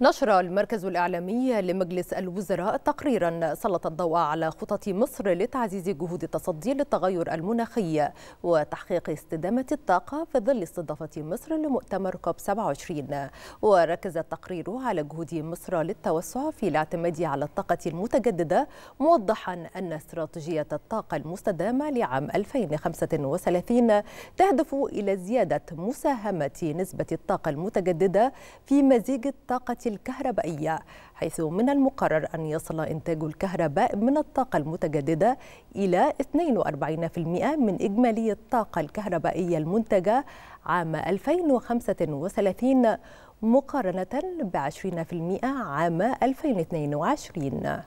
نشر المركز الإعلامي لمجلس الوزراء تقريرا سلط الضوء على خطط مصر لتعزيز جهود التصدي للتغير المناخي وتحقيق استدامة الطاقة في ظل استضافة مصر لمؤتمر كوب 27 وركز التقرير على جهود مصر للتوسع في الاعتماد على الطاقة المتجددة موضحا أن استراتيجية الطاقة المستدامة لعام 2035 تهدف إلى زيادة مساهمة نسبة الطاقة المتجددة في مزيج الطاقة الكهربائية حيث من المقرر أن يصل إنتاج الكهرباء من الطاقة المتجددة إلى 42% من إجمالي الطاقة الكهربائية المنتجة عام 2035 مقارنة ب 20% عام 2022